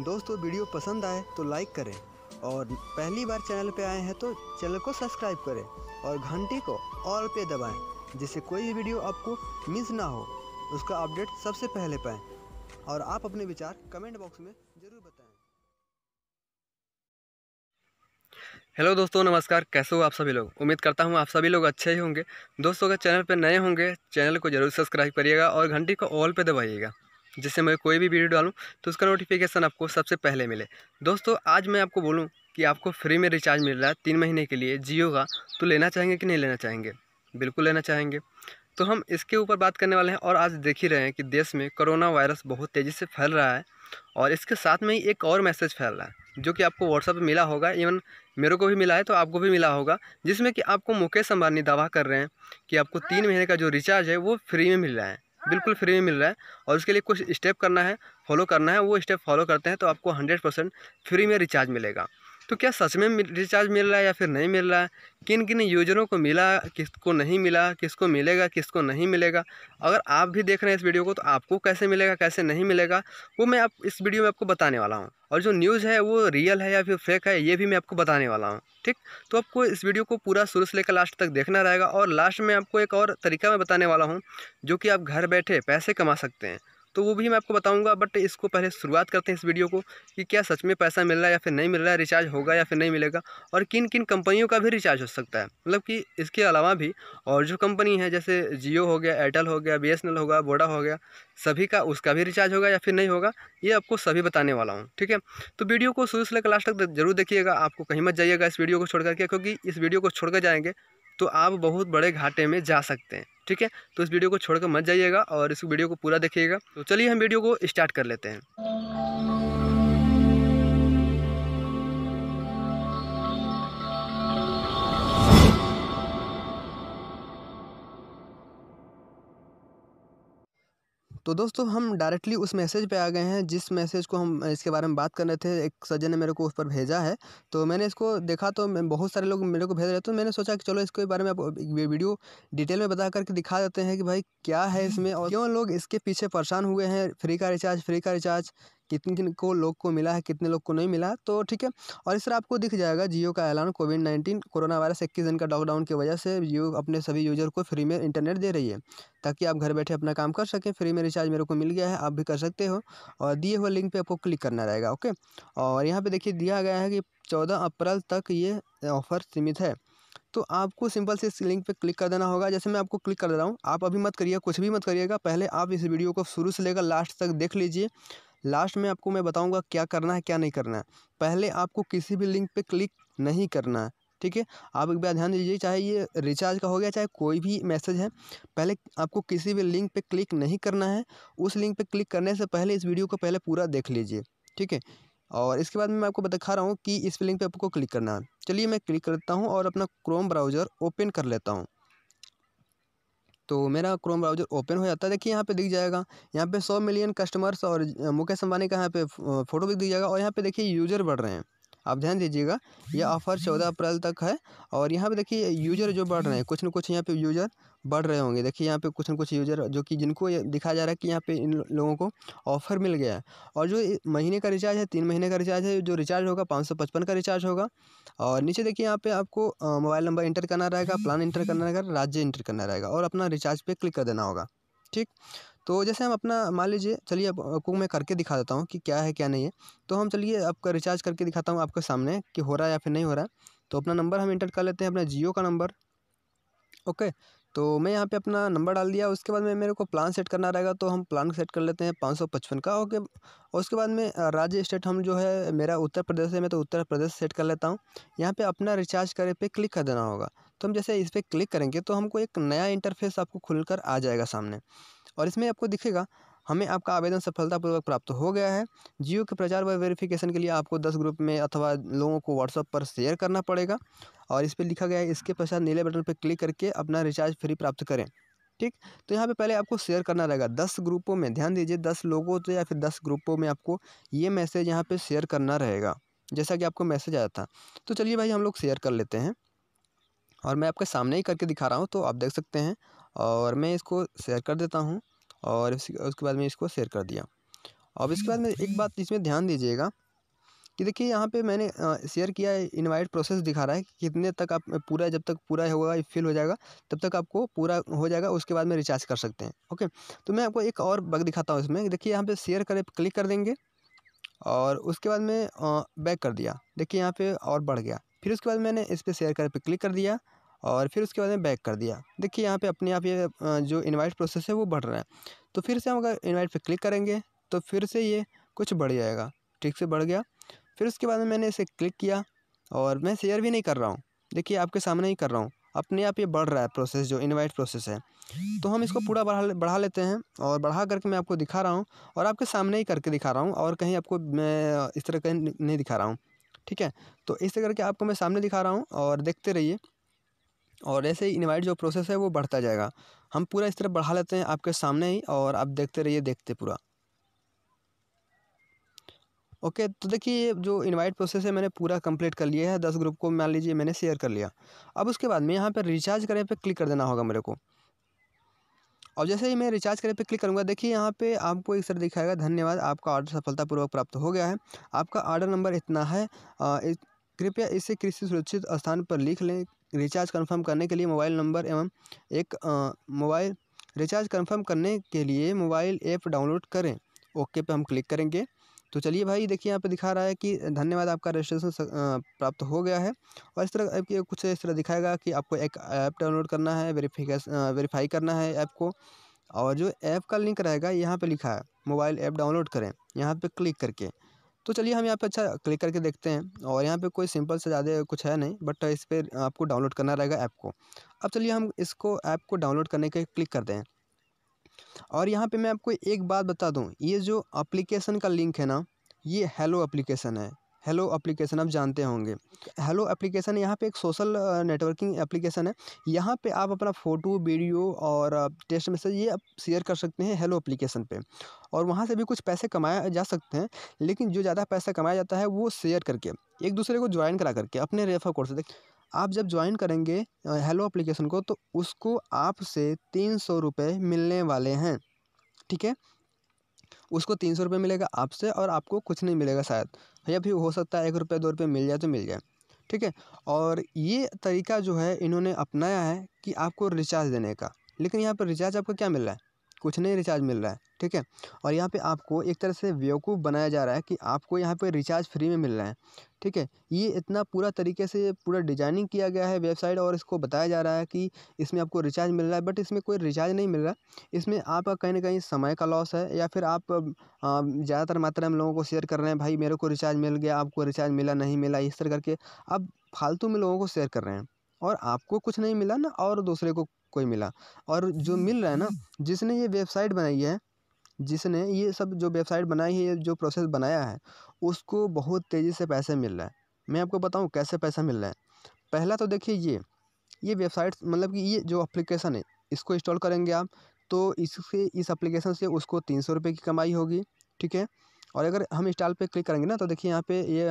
दोस्तों वीडियो पसंद आए तो लाइक करें और पहली बार चैनल पर आए हैं तो चैनल को सब्सक्राइब करें और घंटी को ऑल पे दबाएं जिससे कोई भी वीडियो आपको मिस ना हो उसका अपडेट सबसे पहले पाएँ और आप अपने विचार कमेंट बॉक्स में ज़रूर बताएं हेलो दोस्तों नमस्कार कैसे हो आप सभी लोग उम्मीद करता हूँ आप सभी लोग अच्छे ही होंगे दोस्तों अगर चैनल पर नए होंगे चैनल को जरूर सब्सक्राइब करिएगा और घंटी को ऑल पे दबाइएगा जिससे मैं कोई भी वीडियो डालूँ तो उसका नोटिफिकेशन आपको सबसे पहले मिले दोस्तों आज मैं आपको बोलूँ कि आपको फ्री में रिचार्ज मिल रहा है तीन महीने के लिए जियो का तो लेना चाहेंगे कि नहीं लेना चाहेंगे बिल्कुल लेना चाहेंगे तो हम इसके ऊपर बात करने वाले हैं और आज देख ही रहे हैं कि देश में कोरोना वायरस बहुत तेज़ी से फैल रहा है और इसके साथ में ही एक और मैसेज फैल रहा है जो कि आपको व्हाट्सएप मिला होगा इवन मेरे को भी मिला है तो आपको भी मिला होगा जिसमें कि आपको मुकेश अंबानी दावा कर रहे हैं कि आपको तीन महीने का जो रिचार्ज है वो फ्री में मिल रहा है बिल्कुल फ्री में मिल रहा है और उसके लिए कुछ स्टेप करना है फॉलो करना है वो स्टेप फॉलो करते हैं तो आपको हंड्रेड परसेंट फ्री में रिचार्ज मिलेगा तो क्या सच में रिचार्ज मिल रहा है या फिर नहीं मिल रहा है किन किन यूजरों को मिला किसको नहीं मिला किसको मिलेगा किसको नहीं मिलेगा अगर आप भी देख रहे हैं इस वीडियो को तो आपको कैसे मिलेगा कैसे नहीं मिलेगा वो मैं आप इस वीडियो में आपको बताने वाला हूँ और जो न्यूज़ है वो रियल है या फिर फेक है ये भी मैं आपको बताने वाला हूँ ठीक तो आपको इस वीडियो को पूरा शुरू से लेकर लास्ट तक देखना रहेगा और लास्ट में आपको एक और तरीका मैं बताने वाला हूँ जो कि आप घर बैठे पैसे कमा सकते हैं तो वो भी मैं आपको बताऊँगा बट इसको पहले शुरुआत करते हैं इस वीडियो को कि क्या सच में पैसा मिल रहा है या फिर नहीं मिल रहा है रिचार्ज होगा या फिर नहीं मिलेगा और किन किन कंपनियों का भी रिचार्ज हो सकता है मतलब कि इसके अलावा भी और जो कंपनी है जैसे जियो हो गया एयरटेल हो गया बी होगा वोडा हो गया सभी का उसका भी रिचार्ज होगा या फिर नहीं होगा ये आपको सभी बताने वाला हूँ ठीक है तो वीडियो को शुरू से लेकर लास्ट तक जरूर देखिएगा आपको कहीं मत जाइएगा इस वीडियो को छोड़ करके क्योंकि इस वीडियो को छोड़ कर जाएंगे तो आप बहुत बड़े घाटे में जा सकते हैं ठीक है तो इस वीडियो को छोड़कर मत जाइएगा और इस वीडियो को पूरा देखिएगा तो चलिए हम वीडियो को स्टार्ट कर लेते हैं तो दोस्तों हम डायरेक्टली उस मैसेज पे आ गए हैं जिस मैसेज को हम इसके बारे में बात कर रहे थे एक सज्जन ने मेरे को उस पर भेजा है तो मैंने इसको देखा तो बहुत सारे लोग मेरे को भेज रहे थे तो मैंने सोचा कि चलो इसके बारे में आप वीडियो डिटेल में बता करके दिखा देते हैं कि भाई क्या है हम्म। इसमें और क्यों लोग इसके पीछे परेशान हुए हैं फ्री का रिचार्ज फ्री का रिचार्ज कितने किन को लोग को मिला है कितने लोग को नहीं मिला तो ठीक है और इस तरह आपको दिख जाएगा जियो का ऐलान कोविड नाइन्टीन कोरोना वायरस इक्कीस दिन का लॉकडाउन की वजह से जियो अपने सभी यूजर को फ्री में इंटरनेट दे रही है ताकि आप घर बैठे अपना काम कर सकें फ्री में रिचार्ज मेरे को मिल गया है आप भी कर सकते हो और दिए हुए लिंक पर आपको क्लिक करना रहेगा ओके और यहाँ पर देखिए दिया गया है कि चौदह अप्रैल तक ये ऑफ़र सीमित है तो आपको सिंपल से इस लिंक पे क्लिक कर देना होगा जैसे मैं आपको क्लिक कर दे रहा हूँ आप अभी मत करिए कुछ भी मत करिएगा पहले आप इस वीडियो को शुरू से लेकर लास्ट तक देख लीजिए लास्ट में आपको मैं बताऊँगा क्या करना है क्या नहीं करना है पहले आपको किसी भी लिंक पर क्लिक नहीं करना है ठीक है आप एक बार ध्यान दीजिए चाहे ये रिचार्ज का हो गया चाहे कोई भी मैसेज है पहले आपको किसी भी लिंक पे क्लिक नहीं करना है उस लिंक पे क्लिक करने से पहले इस वीडियो को पहले पूरा देख लीजिए ठीक है और इसके बाद मैं आपको दिखा रहा हूँ कि इस लिंक पर आपको क्लिक करना है चलिए मैं क्लिक करता हूँ और अपना क्रोम ब्राउज़र ओपन कर लेता हूँ तो मेरा क्रोम ब्राउज़र ओपन हो जाता है देखिए यहाँ पे दिख जाएगा यहाँ पे सौ मिलियन कस्टमर्स और मुकेश अंबानी का यहाँ पे फ़ोटो भी दिख जाएगा और यहाँ पे देखिए यूज़र बढ़ रहे हैं आप ध्यान दीजिएगा यह ऑफ़र चौदह अप्रैल तक है और यहाँ पे देखिए यूज़र जो बढ़ रहे हैं कुछ ना कुछ यहाँ पे यूज़र बढ़ रहे होंगे देखिए यहाँ पे कुछ ना कुछ यूजर जो कि जिनको ये दिखाया जा रहा है कि यहाँ पे इन लोगों को ऑफर मिल गया है और जो महीने का रिचार्ज है तीन महीने का रिचार्ज है जो रिचार्ज होगा पाँच सौ पचपन का रिचार्ज होगा और नीचे देखिए यहाँ पे आपको मोबाइल नंबर इंटर करना रहेगा प्लान इंटर करना रहेगा राज्य इंटर करना रहेगा और अपना रिचार्ज पे क्लिक कर देना होगा ठीक तो जैसे हम अपना मान लीजिए चलिए आपको मैं करके दिखा देता हूँ कि क्या है क्या नहीं है तो हम चलिए आपका रिचार्ज करके दिखाता हूँ आपके सामने कि हो रहा है या फिर नहीं हो रहा है तो अपना नंबर हम इंटर कर लेते हैं अपना जियो का नंबर ओके okay, तो मैं यहाँ पे अपना नंबर डाल दिया उसके बाद में मेरे को प्लान सेट करना रहेगा तो हम प्लान सेट कर लेते हैं पाँच सौ पचपन का ओके और उसके बाद में राज्य स्टेट हम जो है मेरा उत्तर प्रदेश है मैं तो उत्तर प्रदेश सेट कर लेता हूँ यहाँ पे अपना रिचार्ज करे पे क्लिक कर देना होगा तो हम जैसे इस पर क्लिक करेंगे तो हमको एक नया इंटरफेस आपको खुलकर आ जाएगा सामने और इसमें आपको दिखेगा हमें आपका आवेदन सफलतापूर्वक प्राप्त हो गया है जियो के प्रचार व वेरिफिकेशन के लिए आपको दस ग्रुप में अथवा लोगों को व्हाट्सअप पर शेयर करना पड़ेगा और इस पर लिखा गया है इसके पश्चात नीले बटन पर क्लिक करके अपना रिचार्ज फ्री प्राप्त करें ठीक तो यहाँ पे पहले आपको शेयर करना रहेगा दस ग्रुपों में ध्यान दीजिए दस लोगों से या फिर दस ग्रुपों में आपको ये मैसेज यहाँ पे शेयर करना रहेगा जैसा कि आपको मैसेज आया था तो चलिए भाई हम लोग शेयर कर लेते हैं और मैं आपके सामने ही करके दिखा रहा हूँ तो आप देख सकते हैं और मैं इसको शेयर कर देता हूँ और उसके बाद में इसको शेयर कर दिया अब इसके बाद हम्म। में एक बात इसमें ध्यान दीजिएगा कि देखिए यहाँ पे मैंने शेयर किया है इनवाइट प्रोसेस दिखा रहा है कि कितने तक आप पूरा जब तक पूरा होगा फिल हो जाएगा तब तक आपको पूरा हो जाएगा उसके बाद में रिचार्ज कर सकते हैं ओके तो मैं आपको एक और बग दिखाता हूँ इसमें देखिए यहाँ पे शेयर करें क्लिक कर देंगे और उसके बाद में बैक कर दिया देखिए यहाँ पर और बढ़ गया फिर उसके बाद मैंने इस पर शेयर कर पे क्लिक कर दिया और फिर उसके बाद में बैक कर दिया देखिए यहाँ पे अपने आप ये जो इनवाइट प्रोसेस है वो बढ़ रहा है तो फिर से हम अगर इनवाइट पे क्लिक करेंगे तो फिर से ये कुछ बढ़ जाएगा ठीक से बढ़ गया फिर उसके बाद में मैंने इसे क्लिक किया और मैं शेयर भी नहीं कर रहा हूँ देखिए आपके सामने ही कर रहा हूँ अपने आप ये बढ़ रहा है प्रोसेस जो इनवाइट प्रोसेस है तो हम इसको पूरा बढ़ा बढ़ा लेते हैं और बढ़ा करके मैं आपको दिखा रहा हूँ और आपके सामने ही करके दिखा रहा हूँ और कहीं आपको मैं इस तरह कहीं नहीं दिखा रहा हूँ ठीक है तो इस तरह करके आपको मैं सामने दिखा रहा हूँ और देखते रहिए और ऐसे ही इन्वाइट जो प्रोसेस है वो बढ़ता जाएगा हम पूरा इस तरह बढ़ा लेते हैं आपके सामने ही और आप देखते रहिए देखते पूरा ओके तो देखिए ये जो इनवाइट प्रोसेस है मैंने पूरा कंप्लीट कर लिया है दस ग्रुप को मान लीजिए मैंने शेयर कर लिया अब उसके बाद में यहाँ पर रिचार्ज करें पे क्लिक कर देना होगा मेरे को और जैसे ही मैं रिचार्ज करें पे क्लिक करूँगा देखिए यहाँ पे आपको एक सर दिखाएगा धन्यवाद आपका ऑर्डर सफलतापूर्वक प्राप्त हो गया है आपका ऑर्डर नंबर इतना है कृपया इसे कृषि सुरक्षित स्थान पर लिख लें रिचार्ज कन्फर्म करने के लिए मोबाइल नंबर एवं एक मोबाइल रिचार्ज कन्फर्म करने के लिए मोबाइल ऐप डाउनलोड करें ओके पे हम क्लिक करेंगे तो चलिए भाई देखिए यहाँ पे दिखा रहा है कि धन्यवाद आपका रजिस्ट्रेशन प्राप्त हो गया है और इस तरह आपके कुछ इस तरह दिखाएगा कि आपको एक ऐप डाउनलोड करना है वेरीफिकेशन वेरीफाई करना है ऐप को और जो ऐप का लिंक रहेगा यहाँ पे लिखा है मोबाइल ऐप डाउनलोड करें यहाँ पे क्लिक करके तो चलिए हम यहाँ पे अच्छा क्लिक करके देखते हैं और यहाँ पे कोई सिंपल से ज़्यादा कुछ है नहीं बट इस पर आपको डाउनलोड करना रहेगा ऐप को अब चलिए हम इसको ऐप को डाउनलोड करने के क्लिक करते हैं और यहाँ पे मैं आपको एक बात बता दूँ ये जो अप्लीकेशन का लिंक है ना ये हेलो अप्लीकेशन है हेलो एप्लीकेशन आप जानते होंगे हेलो एप्लीकेशन यहाँ पे एक सोशल नेटवर्किंग एप्लीकेशन है यहाँ पे आप अपना फ़ोटो वीडियो और टेक्स्ट मैसेज ये आप शेयर कर सकते हैं हेलो एप्लीकेशन पे और वहाँ से भी कुछ पैसे कमाए जा सकते हैं लेकिन जो ज़्यादा पैसा कमाया जाता है वो शेयर करके एक दूसरे को ज्वाइन करा करके अपने रेफर कोड से आप जब ज्वाइन करेंगे हेलो एप्लीकेशन को तो उसको आपसे तीन सौ रुपये मिलने वाले हैं ठीक है उसको तीन सौ रुपये मिलेगा आपसे और आपको कुछ नहीं मिलेगा शायद या फिर हो सकता है एक रुपया दो रुपये मिल जाए तो मिल जाए ठीक है और ये तरीका जो है इन्होंने अपनाया है कि आपको रिचार्ज देने का लेकिन यहाँ पर रिचार्ज आपको क्या मिल रहा है कुछ नहीं रिचार्ज मिल रहा है ठीक है और यहाँ पे आपको एक तरह से बेवकूफ़ बनाया जा रहा है कि आपको यहाँ पे रिचार्ज फ्री में मिल रहा है ठीक है ये इतना पूरा तरीके से पूरा डिजाइनिंग किया गया है वेबसाइट और इसको बताया जा रहा है कि इसमें आपको रिचार्ज मिल रहा है बट इसमें कोई रिचार्ज नहीं मिल रहा इसमें आपका कहीं ना कहीं समय का लॉस है या फिर आप ज़्यादातर मात्रा में लोगों को शेयर कर रहे हैं भाई मेरे को रिचार्ज मिल गया आपको रिचार्ज मिला नहीं मिला इस तरह करके आप फालतू में लोगों को शेयर कर रहे हैं और आपको कुछ नहीं मिला ना और दूसरे को कोई मिला और जो मिल रहा है ना हम्म। जिसने ये वेबसाइट बनाई है जिसने ये सब जो वेबसाइट बनाई है जो प्रोसेस बनाया है उसको बहुत तेज़ी से पैसे मिल रहा है मैं आपको बताऊँ कैसे पैसा मिल रहा है पहला तो देखिए ये ये वेबसाइट मतलब कि ये जो अप्लीकेशन है इसको इंस्टॉल करेंगे आप तो इससे इस एप्लीकेशन से उसको तीन सौ रुपये की कमाई होगी ठीक है और अगर हम इंस्टॉल पे क्लिक करेंगे ना तो देखिए यहाँ पे ये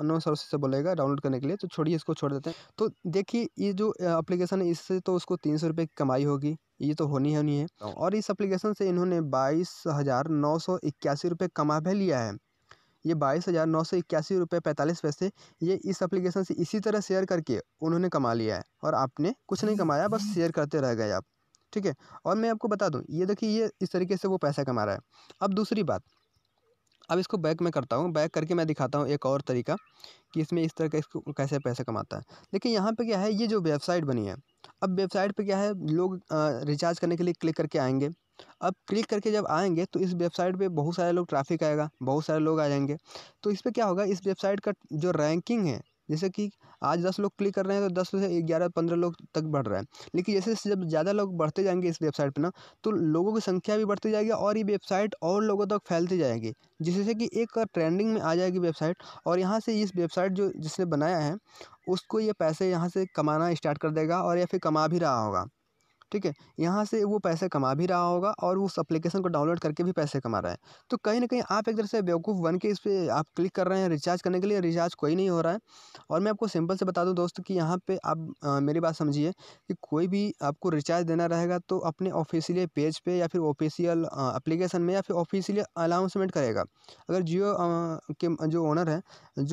अनोन सर्विस से बोलेगा डाउनलोड करने के लिए तो छोड़िए इसको छोड़ देते हैं तो देखिए ये जो एप्लीकेशन है इससे तो उसको तीन सौ रुपये की कमाई होगी ये तो होनी होनी है हाँ। और इस एप्लीकेशन से इन्होंने बाईस हज़ार नौ सौ इक्यासी रुपये कमा भी लिया है ये बाईस हज़ार नौ सौ इक्यासी रुपये पैंतालीस पैसे ये इस एप्लीकेशन से इसी तरह शेयर करके उन्होंने कमा लिया है और आपने कुछ नहीं कमाया बस शेयर करते रह गए आप ठीक है और मैं आपको बता दूं ये देखिए ये इस तरीके से वो पैसा कमा रहा है अब दूसरी बात अब इसको बैक में करता हूँ बैक करके मैं दिखाता हूँ एक और तरीका कि इसमें इस तरह का इसको कैसे पैसे कमाता है लेकिन यहाँ पे क्या है ये जो वेबसाइट बनी है अब वेबसाइट पे क्या है लोग रिचार्ज करने के लिए क्लिक करके आएंगे अब क्लिक करके जब आएंगे तो इस वेबसाइट पे बहुत सारे लोग ट्रैफिक आएगा बहुत सारे लोग आ जाएंगे तो इस पर क्या होगा इस वेबसाइट का जो रैंकिंग है जैसे कि आज दस लोग क्लिक कर रहे हैं तो दस से ग्यारह पंद्रह लोग तक बढ़ रहा है लेकिन जैसे जैसे जब ज़्यादा लोग बढ़ते जाएंगे इस वेबसाइट पर ना तो लोगों की संख्या भी बढ़ती जाएगी और ये वेबसाइट और लोगों तक फैलती जाएगी जिससे कि एक ट्रेंडिंग में आ जाएगी वेबसाइट और यहाँ से इस वेबसाइट जो जिसने बनाया है उसको ये पैसे यहाँ से कमाना स्टार्ट कर देगा और या फिर कमा भी रहा होगा ठीक है यहाँ से वो पैसे कमा भी रहा होगा और उस एप्लीकेशन को डाउनलोड करके भी पैसे कमा रहा है तो कहीं ना कहीं आप एक तरह से बेवकूफ़ बन के इस पर आप क्लिक कर रहे हैं रिचार्ज करने के लिए रिचार्ज कोई नहीं हो रहा है और मैं आपको सिंपल से बता दूँ दोस्त कि यहाँ पर आप आ, मेरी बात समझिए कि कोई भी आपको रिचार्ज देना रहेगा तो अपने ऑफिशियल पेज पर पे या फिर ऑफिशियल अप्लीकेशन में या फिर ऑफिशियल अनाउंसमेंट करेगा अगर जियो के जो ओनर है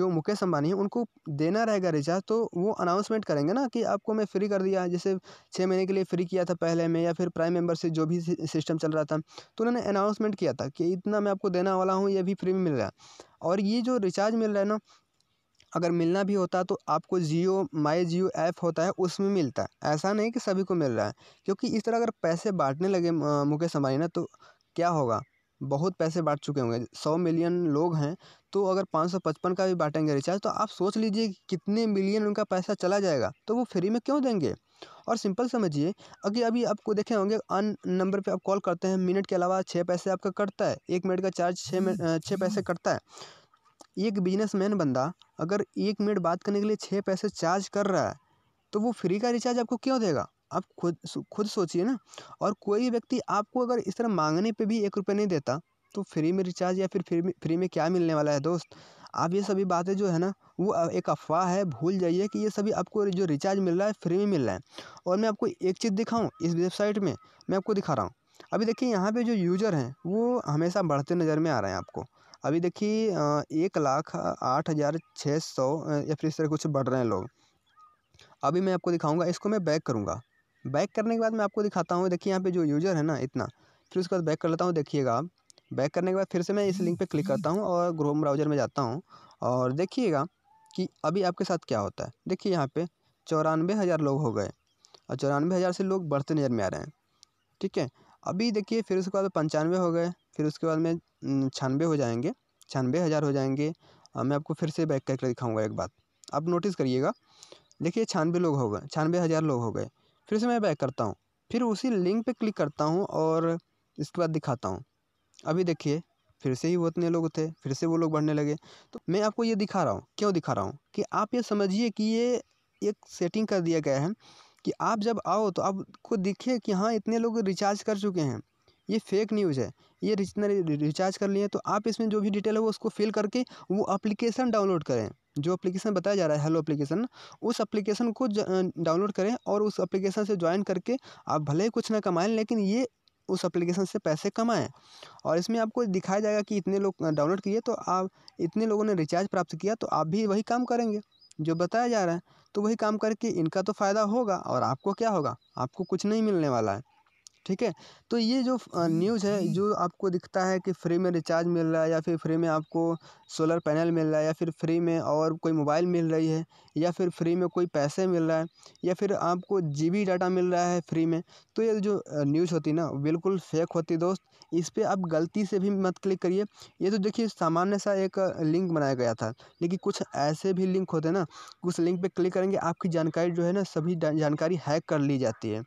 जो मुकेश अम्बानी है उनको देना रहेगा रिचार्ज तो वो अनाउंसमेंट करेंगे ना कि आपको मैं फ्री कर दिया जैसे छः महीने के लिए फ्री किया था था पहले में या फिर प्राइम मेंबर से जो भी सिस्टम चल रहा था तो उन्होंने अनाउंसमेंट किया था कि इतना मैं आपको देना वाला हूँ ये भी फ्री में मिल रहा है और ये जो रिचार्ज मिल रहा है ना अगर मिलना भी होता तो आपको जियो माई जियो ऐप होता है उसमें मिलता है ऐसा नहीं कि सभी को मिल रहा है क्योंकि इस तरह अगर पैसे बांटने लगे मुकेश अंबानी ना तो क्या होगा बहुत पैसे बांट चुके होंगे सौ मिलियन लोग हैं तो अगर पाँच सौ पचपन का भी बांटेंगे रिचार्ज तो आप सोच लीजिए कि कितने मिलियन उनका पैसा चला जाएगा तो वो फ्री में क्यों देंगे और सिंपल समझिए अगर अभी आपको देखे होंगे अन नंबर पे आप कॉल करते हैं मिनट के अलावा छः पैसे आपका कटता है एक मिनट का चार्ज छः छः पैसे कटता है एक बिजनेसमैन बंदा अगर एक मिनट बात करने के लिए छः पैसे चार्ज कर रहा है तो वो फ्री का रिचार्ज आपको क्यों देगा आप खुद खुद सोचिए ना और कोई व्यक्ति आपको अगर इस तरह मांगने पे भी एक रुपये नहीं देता तो फ्री में रिचार्ज या फिर फ्री में फ्री में क्या मिलने वाला है दोस्त आप ये सभी बातें जो है ना वो एक अफवाह है भूल जाइए कि ये सभी आपको जो रिचार्ज मिल रहा है फ्री में मिल रहा है और मैं आपको एक चीज़ दिखाऊँ इस वेबसाइट में मैं आपको दिखा रहा हूँ अभी देखिए यहाँ पे जो यूज़र हैं वो हमेशा बढ़ते नज़र में आ रहे हैं आपको अभी देखिए एक लाख आठ हज़ार छः सौ या फिर इस तरह कुछ बढ़ रहे हैं लोग अभी मैं आपको दिखाऊंगा इसको मैं बैक करूँगा बैक करने के बाद मैं आपको दिखाता हूँ देखिए यहाँ पे जो यूज़र है ना इतना फिर उसके बाद बैक कर लेता हूँ देखिएगा आप बैक करने के बाद फिर से मैं इस लिंक पे क्लिक करता हूँ और ग्रोम ब्राउज़र में जाता हूँ और देखिएगा कि अभी आपके साथ क्या होता है देखिए यहाँ पर चौरानवे हज़ार लोग हो गए और चौरानवे हज़ार से लोग बढ़ते नज़र में आ रहे हैं ठीक है अभी देखिए फिर उसके बाद पंचानवे हो गए फिर उसके बाद में छानवे हो जाएंगे छानवे हज़ार हो जाएंगे मैं आपको फिर से बैक करके दिखाऊँगा एक बात आप नोटिस करिएगा देखिए छानवे लोग हो गए छानवे हज़ार लोग हो गए फिर से मैं बैक करता हूँ फिर उसी लिंक पे क्लिक करता हूँ और इसके बाद दिखाता हूँ अभी देखिए फिर से ही वो इतने लोग थे फिर से वो लोग बढ़ने लगे तो मैं आपको ये दिखा रहा हूँ क्यों दिखा रहा हूँ कि आप ये समझिए कि ये एक सेटिंग कर दिया गया है कि आप जब आओ तो आपको दिखे कि हाँ इतने लोग रिचार्ज कर चुके हैं ये फेक न्यूज़ है ये रिचार्ज कर लिए तो आप इसमें जो भी डिटेल है वो उसको फिल करके वो अप्लीकेशन डाउनलोड करें जो एप्लीकेशन बताया जा रहा है हेलो एप्लीकेशन उस एप्लीकेशन को डाउनलोड करें और उस एप्लीकेशन से ज्वाइन करके आप भले ही कुछ ना कमाएँ लेकिन ये उस एप्लीकेशन से पैसे कमाएँ और इसमें आपको दिखाया जाएगा कि इतने लोग डाउनलोड किए तो आप इतने लोगों ने रिचार्ज प्राप्त किया तो आप भी वही काम करेंगे जो बताया जा रहा है तो वही काम करके इनका तो फ़ायदा होगा और आपको क्या होगा आपको कुछ नहीं मिलने वाला है ठीक है तो ये जो न्यूज़ है जो आपको दिखता है कि फ्री में रिचार्ज मिल रहा है या फिर फ्री में आपको सोलर पैनल मिल रहा है या फिर फ्री में और कोई मोबाइल मिल रही है या फिर फ्री में कोई पैसे मिल रहा है या फिर आपको जी बी डाटा मिल रहा है फ्री में तो ये जो न्यूज़ होती ना बिल्कुल फेक होती दोस्त इस पर आप गलती से भी मत क्लिक करिए ये तो देखिए सामान्य सा एक लिंक बनाया गया था लेकिन कुछ ऐसे भी लिंक होते हैं ना उस लिंक पर क्लिक करेंगे आपकी जानकारी जो है ना सभी जानकारी हैक कर ली जाती है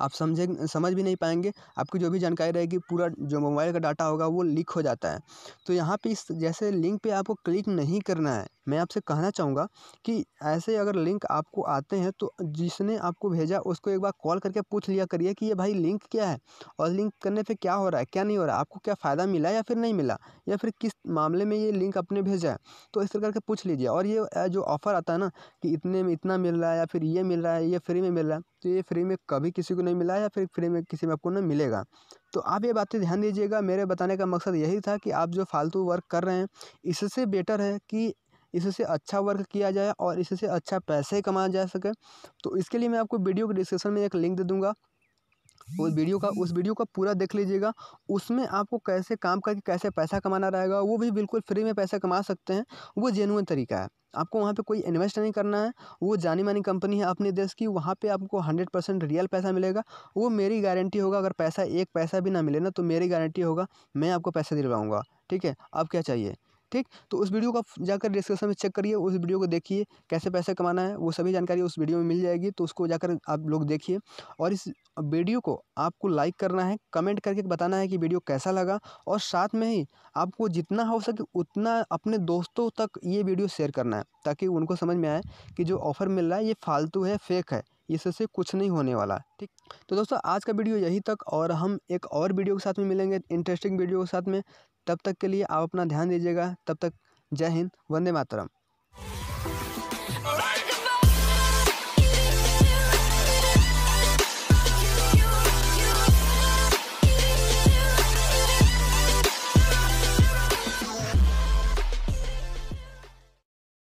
आप समझें समझ भी नहीं पाएंगे आपकी जो भी जानकारी रहेगी पूरा जो मोबाइल का डाटा होगा वो लीक हो जाता है तो यहाँ पे इस जैसे लिंक पे आपको क्लिक नहीं करना है मैं आपसे कहना चाहूँगा कि ऐसे अगर लिंक आपको आते हैं तो जिसने आपको भेजा उसको एक बार कॉल करके पूछ लिया करिए कि ये भाई लिंक क्या है और लिंक करने पर क्या हो रहा है क्या नहीं हो रहा है आपको क्या फ़ायदा मिला या फिर नहीं मिला या फिर किस मामले में ये लिंक आपने भेजा है तो इस तरह करके पूछ लीजिए और ये जो ऑफ़र आता है ना कि इतने में इतना मिल रहा है या फिर ये मिल रहा है ये फ्री में मिल रहा है तो ये फ्री में कभी किसी को नहीं मिला या फिर फ्री में किसी में आपको नहीं मिलेगा तो आप ये बातें ध्यान दीजिएगा मेरे बताने का मकसद यही था कि आप जो फालतू वर्क कर रहे हैं इससे बेटर है कि इससे अच्छा वर्क किया जाए और इससे अच्छा पैसे कमाया जा सके तो इसके लिए मैं आपको वीडियो के डिस्क्रिप्शन में एक लिंक दे दूँगा वो वीडियो का उस वीडियो का पूरा देख लीजिएगा उसमें आपको कैसे काम करके कैसे पैसा कमाना रहेगा वो भी बिल्कुल फ्री में पैसा कमा सकते हैं वो जेनुअन तरीका है आपको वहाँ पे कोई इन्वेस्ट नहीं करना है वो जानी मानी कंपनी है अपने देश की वहाँ पे आपको हंड्रेड परसेंट रियल पैसा मिलेगा वो मेरी गारंटी होगा अगर पैसा एक पैसा भी ना मिले ना तो मेरी गारंटी होगा मैं आपको पैसा दिलवाऊँगा ठीक है अब क्या चाहिए ठीक तो उस वीडियो को आप जाकर डिस्क्रिप्शन में चेक करिए उस वीडियो को देखिए कैसे पैसे कमाना है वो सभी जानकारी उस वीडियो में मिल जाएगी तो उसको जाकर आप लोग देखिए और इस वीडियो को आपको लाइक करना है कमेंट करके बताना है कि वीडियो कैसा लगा और साथ में ही आपको जितना हो सके उतना अपने दोस्तों तक ये वीडियो शेयर करना है ताकि उनको समझ में आए कि जो ऑफ़र मिल रहा है ये फालतू है फेक है इससे कुछ नहीं होने वाला ठीक तो दोस्तों आज का वीडियो यहीं तक और हम एक और वीडियो के साथ में मिलेंगे इंटरेस्टिंग वीडियो के साथ में तब तक के लिए आप अपना ध्यान दीजिएगा तब तक जय हिंद वंदे मातरम